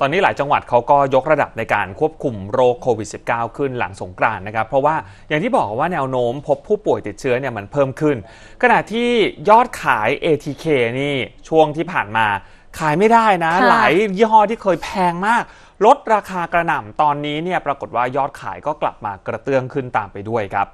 ตอนนี้หลายจังหวัดเขาก็ยกระดับในการควบคุมโรคโควิด -19 ขึ้นหลังสงกรานต์นะครับ เพราะว่าอย่างที่บอกว่าแนวโน้มพบผู้ป่วยติดเชื้อเนี่ยมันเพิ่มขึ้น ขณะที่ยอดขาย ATK นี่ช่วงที่ผ่านมาขายไม่ได้นะ หลายยี่ห้อที่เคยแพงมาก ลดราคากระหน่ำตอนนี้เนี่ยปรากฏว่ายอดขายก็กลับมากระเตื้องขึ้นตามไปด้วยครับ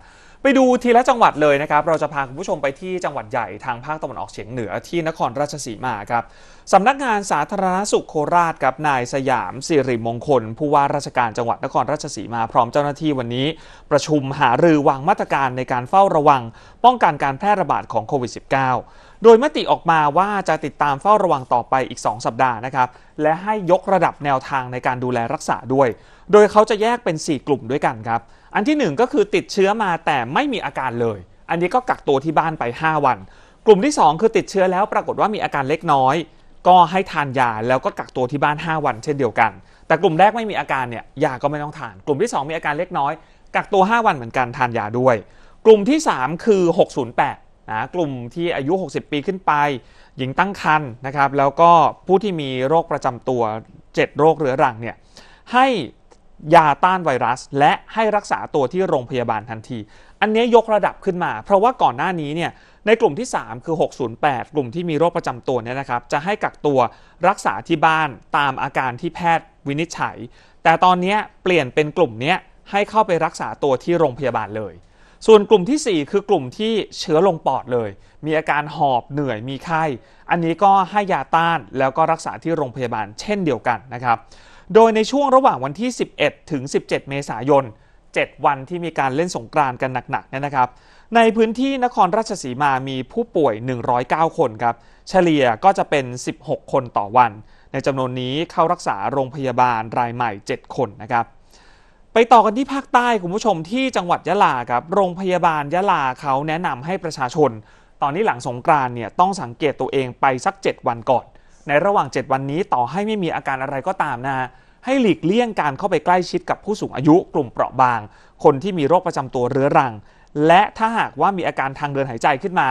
ไปดูทีละจังหวัดเลยนะครับ เราจะพาคุณผู้ชมไปที่จังหวัดใหญ่ทางภาคตะวันออกเฉียงเหนือที่นครราชสีมาครับสำนักงานสาธารณสุขโคราชกับนายสยามสิริมงคล ผู้ว่าราชการจังหวัดนครราชสีมาพร้อมเจ้าหน้าที่วันนี้ ประชุมหารือวางมาตรการในการเฝ้าระวัง ป้องกันการแพร่ระบาดของโควิด -19 โดยมติออกมาว่าจะติดตามเฝ้าระวังต่อไปอีก 2 สัปดาห์นะครับ และให้ยกระดับแนวทางในการดูแลรักษาด้วย โดยเขาจะแยกเป็น 4 กลุ่มด้วยกันครับอันที่ 1 ก็คือติดเชื้อมาแต่ไม่มีอาการเลย อันนี้ก็กักตัวที่บ้านไป 5 วัน กลุ่มที่ 2 คือติดเชื้อแล้วปรากฏว่ามีอาการเล็กน้อย ก็ให้ทานยาแล้วก็กักตัวที่บ้าน 5 วัน เช่นเดียวกัน แต่กลุ่มแรกไม่มีอาการเนี่ยยาก็ไม่ต้องทาน กลุ่มที่ 2 มีอาการเล็กน้อย กักตัว 5 วันเหมือนกันทานยาด้วย กลุ่มที่ 3 คือ 608 นะ กลุ่มที่อายุ 60 ปีขึ้นไป หญิงตั้งครรภ์นะครับ แล้วก็ผู้ที่มีโรคประจำตัว 7 โรคเรื้อรังเนี่ยให้ยาต้านไวรัส และให้รักษาตัวที่โรงพยาบาลทันที อันนี้ยกระดับขึ้นมา เพราะว่าก่อนหน้านี้เนี่ยในกลุ่มที่ 3 คือ 608 กลุ่มที่มีโรคประจำตัวเนี่ยนะครับ จะให้กักตัวรักษาที่บ้านตามอาการที่แพทย์วินิจฉัย แต่ตอนนี้เปลี่ยนเป็นกลุ่มนี้ให้เข้าไปรักษาตัวที่โรงพยาบาลเลย ส่วนกลุ่มที่ 4 คือกลุ่มที่เชื้อลงปอดเลย มีอาการหอบเหนื่อยมีไข้ อันนี้ก็ให้ยาต้านแล้วก็รักษาที่โรงพยาบาลเช่นเดียวกันนะครับโดยในช่วงระหว่างวันที่ 11 ถึง 17 เมษายน 7 วันที่มีการเล่นสงกรานต์กันหนักๆเนี่ยนะครับ ในพื้นที่นครราชสีมามีผู้ป่วย 109 คนครับ เฉลี่ยก็จะเป็น 16 คนต่อวัน ในจำนวนนี้เข้ารักษาโรงพยาบาลรายใหม่ 7 คนนะครับ ไปต่อกันที่ภาคใต้คุณผู้ชมที่จังหวัดยะลาครับ โรงพยาบาลยะลาเขาแนะนำให้ประชาชน ตอนนี้หลังสงกรานเนี่ยต้องสังเกตตัวเองไปสัก 7 วันก่อน ในระหว่าง 7 วันนี้ต่อให้ไม่มีอาการอะไรก็ตามนะฮะให้หลีกเลี่ยงการเข้าไปใกล้ชิดกับผู้สูงอายุกลุ่มเปราะบาง คนที่มีโรคประจำตัวเรื้อรัง และถ้าหากว่ามีอาการทางเดินหายใจขึ้นมา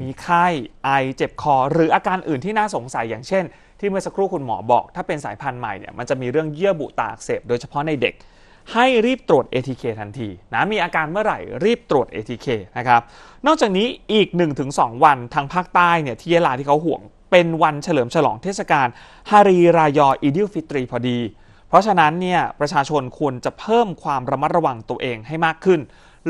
มีไข้ไอเจ็บคอ หรืออาการอื่นที่น่าสงสัยอย่างเช่นที่เมื่อสักครู่คุณหมอบอก ถ้าเป็นสายพันธุ์ใหม่เนี่ยมันจะมีเรื่องเยื่อบุตาอักเสบ โดยเฉพาะในเด็ก ให้รีบตรวจ ATK ทันทีนะมีอาการเมื่อไหร่รีบตรวจ ATK นะครับนอกจากนี้อีก 1-2 วันทางภาคใต้เนี่ยที่ยะลาที่เขาห่วง เป็นวันเฉลิมฉลองเทศกาลฮารีรายออิดิลฟิตรีพอดีราะฉะนั้นเนี่ยประชาชนควรจะเพิ่มความระมัดระวังตัวเองให้มากขึ้น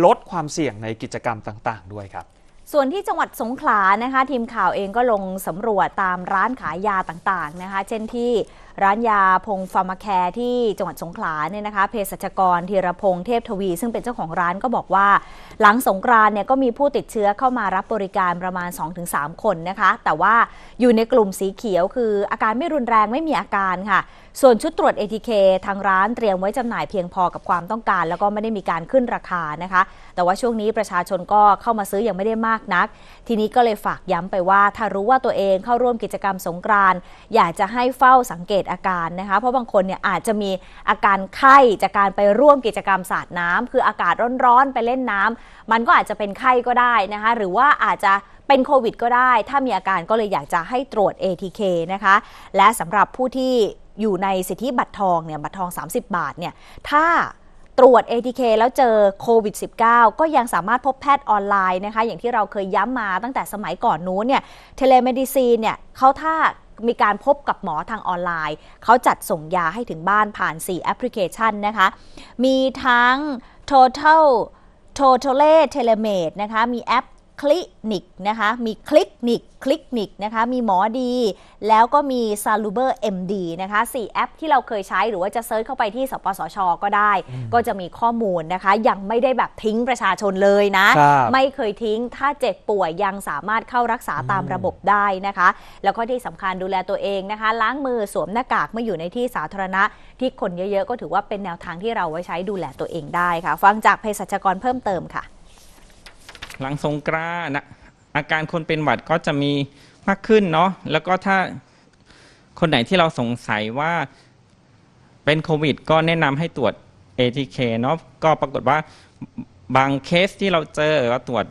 ลดความเสี่ยงในกิจกรรมต่าง ๆ ด้วยครับ ส่วนที่จังหวัดสงขลานะคะทีมข่าวเองก็ลงสำรวจตามร้านขายยาต่างๆนะคะ เช่นที่ร้านยาพงฟาร์มาแคร์ที่จังหวัดสงขลาเนี่ยนะคะเภสัชกรธีรพงษ์เทพทวี ซึ่งเป็นเจ้าของร้านก็บอกว่า หลังสงกรานเนี่ยก็มีผู้ติดเชื้อเข้ามารับบริการประมาณ 2-3 คนนะคะแต่ว่าอยู่ในกลุ่มสีเขียวคือ อาการไม่รุนแรงไม่มีอาการค่ะ ส่วนชุดตรวจ ATK ทางร้านเตรียมไว้จำหน่ายเพียงพอกับความต้องการ แล้วก็ไม่ได้มีการขึ้นราคานะคะแต่ว่าช่วงนี้ประชาชนก็เข้ามาซื้ออยังไม่ได้มากนัก ทีนี้ก็เลยฝากย้ำไปว่า ถ้ารู้ว่าตัวเองเข้าร่วมกิจกรรมสงกรานอยากจะให้เฝ้าสังเกตตอาการนะคะเพราะบางคนเนี่ยอาจจะมีอาการไข้จากการไปร่วมกิจกรรมสาดน้ำ คืออากาศร้อนๆไปเล่นน้ำ มันก็อาจจะเป็นไข้ก็ได้นะคะหรือว่าอาจจะเป็นโควิดก็ได้ถ้ามีอาการก็เลยอยากจะให้ตรวจ ATK นะคะและสำหรับผู้ที่อยู่ในสิทธิบัตรทองเนี่ยบัตรทอง 30 บาทเนี่ยถ้าตรวจ ATK แล้วเจอโควิด -19 ก็ยังสามารถพบแพทย์ออนไลน์นะคะ อย่างที่เราเคยย้ำมาตั้งแต่สมัยก่อนนู้นเนี่ยเทเลเมดิซีนเนี่ยเขาถ้ามีการพบกับหมอทางออนไลน์ เขาจัดส่งยาให้ถึงบ้านผ่าน 4 แอปพลิเคชันนะคะ มีทั้ง Total Totale t e l e m e d นะคะ มีแอปคลินิกนะคะ มีคลินิกคลินิกนะคะ มีหมอดี แล้วก็มีซาลูเบอร์เอ็มดีนะคะ 4 แอปที่เราเคยใช้หรือว่าจะเซิร์ชเข้าไปที่สปสชก็ได้ ก็จะมีข้อมูลนะคะ ยังไม่ได้แบบทิ้งประชาชนเลยนะ ไม่เคยทิ้งถ้าเจ็บป่วยยังสามารถเข้ารักษาตามระบบได้นะคะ แล้วก็ที่สำคัญดูแลตัวเองนะคะ ล้างมือสวมหน้ากากเมื่ออยู่ในที่สาธารณะที่คนเยอะๆก็ถือว่าเป็นแนวทางที่เราไว้ใช้ดูแลตัวเองได้ค่ะฟังจากเภสัชกรเพิ่มเติมค่ะหลังสงกรานะ อาการคนเป็นหวัดก็จะมีมากขึ้นเนาะแล้วก็ถ้าคนไหนที่เราสงสัยว่าเป็นโควิด ก็แนะนำให้ตรวจ ATK เนาะก็ปรากฏว่าบางเคสที่เราเจอ่าตรวจ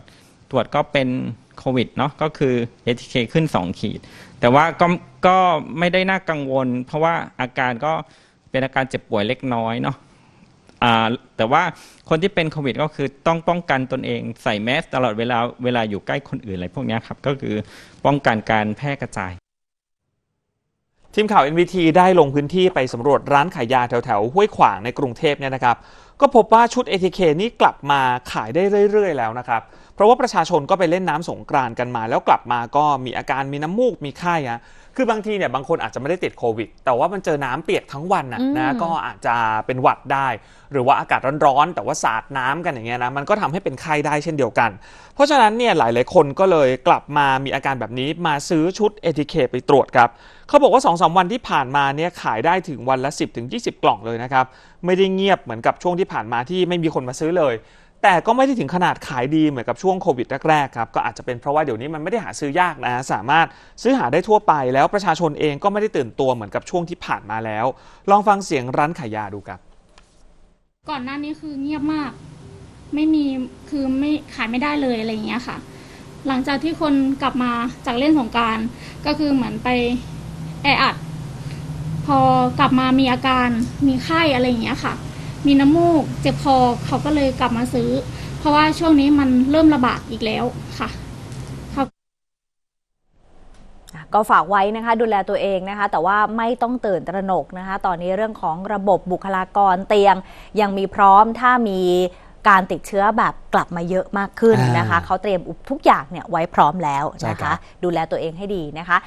ตรวจก็เป็นโควิดเนาะก็คือ ATK ขึ้น 2 ขีด แต่ว่าก็ก็ไม่ได้น่ากังวลเพราะว่าอาการก็เป็นอาการเจ็บป่วยเล็กน้อยเนาะแต่ว่าคนที่เป็นโควิดก็คือต้องป้องกันตนเองใส่แมสตลอดเวลาเวลาอยู่ใกล้คนอื่นอะไรพวกนี้ครับ ก็คือป้องกันการแพร่กระจาย ทีมข่าว NVT ได้ลงพื้นที่ไปสำรวจร้านขายยาแถวๆห้วยขวางในกรุงเทพเนี่ยนะครับ ก็พบว่าชุด ATK นี้กลับมาขายได้เรื่อยๆ แล้วนะครับ เพราะว่าประชาชนก็ไปเล่นน้ำสงกรานกันมาแล้วกลับมาก็มีอาการมีน้ำมูกมีไข้อะคือบางทีเนี่ยบางคนอาจจะไม่ได้ติดโควิด แต่ว่ามันเจอน้ำเปียกทั้งวันนะนะก็อาจจะเป็นหวัดได้หรือว่าอากาศร้อนๆแต่ว่าสาดน้ำกันอย่างเงี้ยนะ มันก็ทำให้เป็นไข้ได้เช่นเดียวกัน เพราะฉะนั้นเนี่ยหลายๆ คนก็เลยกลับมามีอาการแบบนี้มาซื้อชุดเอทีเคไปตรวจครับเขาบอกว่า2อสวันที่ผ่านมาเนี่ยขายได้ถึงวันละ10-20กล่องเลยนะครับไม่ได้เงียบเหมือนกับช่วงที่ผ่านมาที่ไม่มีคนมาซื้อเลยแต่ก็ไม่ได้ถึงขนาดขายดีเหมือนกับช่วงโควิดแรกๆครับก็อาจจะเป็นเพราะว่าเดี๋ยวนี้มันไม่ได้หาซื้อยากนะสามารถซื้อหาได้ทั่วไป แล้วประชาชนเองก็ไม่ได้ตื่นตัวเหมือนกับช่วงที่ผ่านมาแล้ว ลองฟังเสียงร้านขายยาดูครับ ก่อนหน้านี้คือเงียบมากไม่มีคือไม่ขายไม่ได้เลยอะไรเงี้ยค่ะ หลังจากที่คนกลับมาจากเล่นสงการก็คือเหมือนไปแออัดพอกลับมามีอาการมีไข้อะไรเงี้ยค่ะมีน้ำมูก เจ็บคอเขาก็เลยกลับมาซื้อ เพราะว่าช่วงนี้มันเริ่มระบาดอีกแล้วค่ะ ก็ฝากไว้นะคะดูแลตัวเองนะคะ แต่ว่าไม่ต้องตื่นตระหนกนะคะ ตอนนี้เรื่องของระบบบุคลากรเตียงยังมีพร้อมถ้ามีการติดเชื้อแบบกลับมาเยอะมากขึ้นนะคะเขาเตรียมทุกอย่างเนี่ยไว้พร้อมแล้วนะคะดูแลตัวเองให้ดีนะคะ